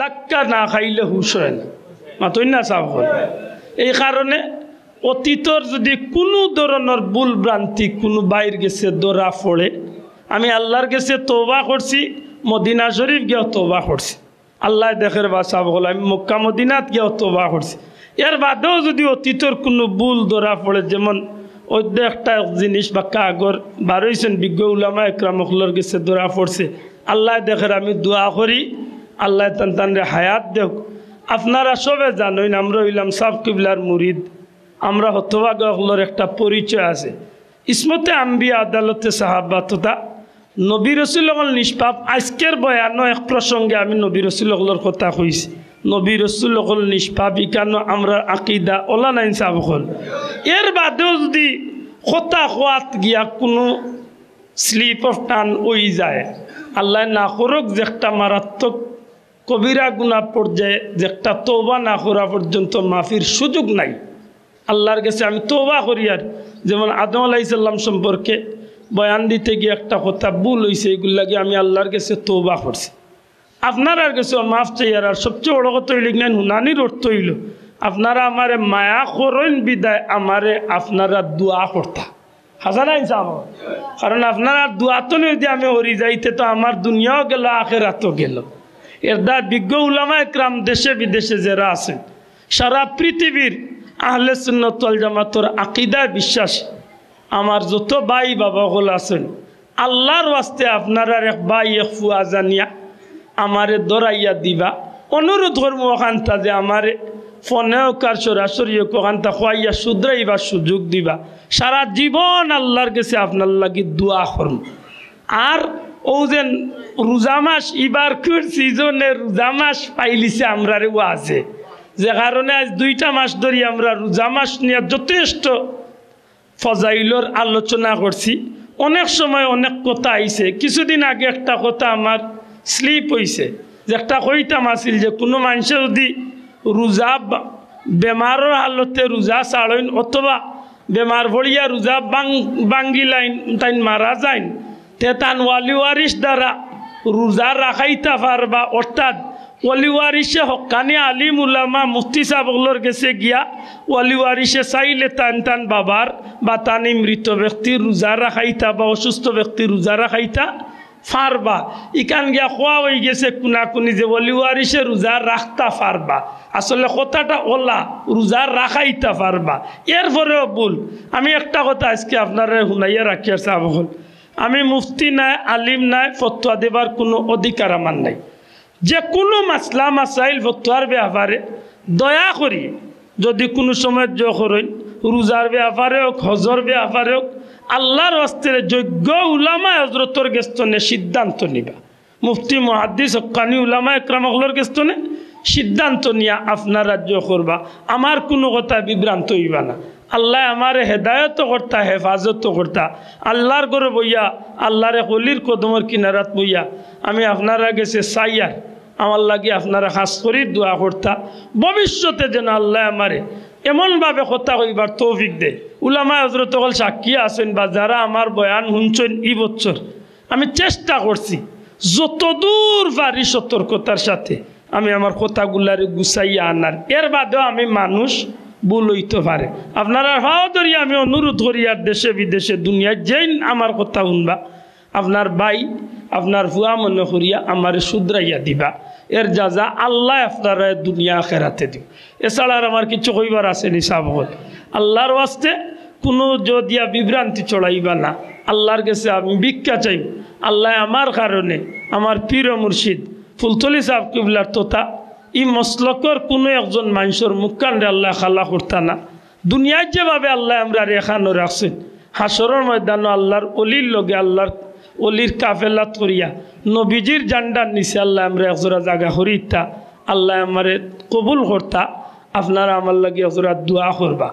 ধাক্কা না খাইলে হুশ হয় না মাতই না হয় এই কারণে অতীতর যদি কোনো ধরনের ভুল ভ্রান্তি কোনো বাইর গেছে দৌড়া ফড়ে আমি আল্লাহর কাছে তোবা করছি মদিনা শরীফ গিয়েও তোবা করছি আল্লাহ দেখের বাসা বল আমি মক্কা মদিনাত গিয়েও তোবা করছি এর বাদেও যদি অতীতর কোনো ভুল ধরা পড়ে যেমন অদ্য একটা জিনিস বা কাগর বারোইছেন বিজ্ঞ উলামা একরামকলর গেছে ধরা পড়ছে আল্লাহ দেখের আমি দোয়া করি আল্লাহ তান্তানরে হায়াত দেখ আপনারা সবে জানেন আমরা হইলাম সাব কিবলার মুরিদ আমরা হতভাগলোর একটা পরিচয় আছে ইসমতে আম্বি আদালতে সাহাবা তথা নবী রসুলগল নিষ্পাপ আজকের বয়ান এক প্রসঙ্গে আমি নবী রসুলগলর কথা কইছি নবী রসুলগল নিষ্পাপ ইকানো আমরা আকিদা ওলা নাইন সাবকল এর বাদেও যদি কথা খোয়াত গিয়া কোনো স্লিপ অফ টান ওই যায় আল্লাহ না করুক যে একটা মারাত্মক কবিরা গুণা পর্যায়ে যে একটা তোবা না করা পর্যন্ত মাফির সুযোগ নাই আল্লাহর কাছে আমি তোবা করি আর যেমন আদম আলাইসাল্লাম সম্পর্কে বয়ান দিতে গিয়ে একটা কথা ভুল হয়েছে লাগে আমি আল্লাহর কাছে তোবা করছি আপনার আর কাছে মাফ চাই আর সবচেয়ে বড় কথা হইল কিনা হুনানির অর্থ হইল আপনারা আমারে মায়া করেন বিদায় আমারে আপনারা দোয়া করতা হাজার আইসা আমার কারণ আপনারা দোয়া তো নিয়ে আমি হরি যাইতে তো আমার দুনিয়াও গেল আখেরাতও গেল এর দা বিজ্ঞ উলামা একরাম দেশে বিদেশে যারা আছে সারা পৃথিবীর আহলে সুন্নতল জামাতর আকিদা বিশ্বাস আমার যত ভাই বাবাগুল আছেন আল্লাহর ওয়াস্তে আপনারা এক ভাই এক ফুয়া জানিয়া আমারে দরাইয়া দিবা অনুরোধ ধর্ম ওখানটা যে আমারে ফোনেও কার সরাসরি ওখানটা খোয়াইয়া শুধরাইবার সুযোগ দিবা সারা জীবন আল্লাহর কাছে আপনার লাগি দোয়া করম আর ও যেন রোজামাস ইবার করছি জন্য রোজামাস পাইলিছে আমরা রে আছে যে কারণে আজ দুইটা মাস ধরি আমরা রোজামাস নিয়ে যথেষ্ট ফজাইলর আলোচনা করছি অনেক সময় অনেক কথা আইছে কিছুদিন আগে একটা কথা আমার স্লিপ হইছে যে একটা কইতাম আসিল যে কোনো মানুষে যদি রোজা বেমারের হালতে রোজা ছাড়ইন অথবা বেমার ভরিয়া রোজা বাং বাঙ্গিলাইন লাইন তাই মারা যায় তেতান ওয়ালি ওয়ারিস দ্বারা রোজা রাখাইতা পারবা অর্থাৎ ওয়ালি ওয়ারিসে হকানি আলিম উলামা মুফতি সাহবগুলোর গেছে গিয়া ওয়ালি ওয়ারিসে চাইলে টান টান বাবার বা তানি মৃত ব্যক্তি রোজা রাখাইতা বা অসুস্থ ব্যক্তি রোজা রাখাইতা ফারবা ইকান গিয়া খোয়া হয়ে গেছে কোনাকুনি যে ওলি ওয়ারিসে রোজা রাখতা ফারবা আসলে কথাটা ওলা রোজা রাখাইতা ফারবা এরপরেও ভুল আমি একটা কথা আজকে আপনারা শুনাইয়া রাখিয়াছে আবহল আমি মুফতি নাই আলিম নাই ফতোয়া দেবার কোনো অধিকার আমার নাই যে কোনো মাসলা মাসাইল ফতোয়ার ব্যাপারে দয়া করি যদি কোনো সময় যোগ করইন রোজার ব্যাপারে হোক হজর ব্যাপারে হোক আল্লাহর অস্ত্রে যোগ্য উলামা হজরতর গেস্তনে সিদ্ধান্ত নিবা মুফতি মহাদ্দিস হকানি উলামা একরামগলর গেস্তনে সিদ্ধান্ত নিয়া আপনারা যোগ করবা আমার কোনো কথা বিভ্রান্ত হইবা না আল্লাহ আমার হেদায়ত করতা হেফাজত করতা আল্লাহর করে বইয়া আল্লাহর হলির কদমর কিনারাত বইয়া আমি আপনারা গেছে সাইয়ার আমার লাগে আপনারা খাস করি দোয়া করতা ভবিষ্যতে যেন আল্লাহ আমারে এমনভাবে কথা কইবার তৌফিক দে উলামা হজরত সকল সাক্ষী আছেন বা যারা আমার বয়ান শুনছেন এই বছর আমি চেষ্টা করছি দূর পারি সতর্কতার সাথে আমি আমার কথাগুলারে গুছাইয়া আনার এর বাদেও আমি মানুষ ভুল হইতে পারে আপনারা হাও ধরি আমি অনুরোধ করি আর দেশে বিদেশে দুনিয়ায় যেন আমার কথা শুনবা আপনার ভাই আপনার ভুয়া মনে করিয়া আমার শুধরাইয়া দিবা এর যা যা আল্লাহ আপনারা দুনিয়া খেরাতে দিব এছাড়া আর আমার কিছু কইবার আছে নিসাব হল আল্লাহর আসতে কোনো যদিয়া বিভ্রান্তি চড়াইবা না আল্লাহর কাছে আমি ভিক্ষা চাইব আল্লাহ আমার কারণে আমার পীর মুর্শিদ ফুলতলি সাহেব কিবলার তোতা ই মসলকর কোনো একজন মানুষের মুখানরে আল্লাহ খাল্লা করতা না দুনিয়ার যেভাবে আল্লাহ আমরা রেখানো রাখছেন হাসরের ময়দান আল্লাহর অলির লগে আল্লাহর অলির কাফেলাত করিয়া নবীজির জান্ডার নিচে আল্লাহ আমরা একজোড়া জাগা হরিতা আল্লাহ আমার কবুল করতা আপনারা আমার লাগে একজোড়া দোয়া করবা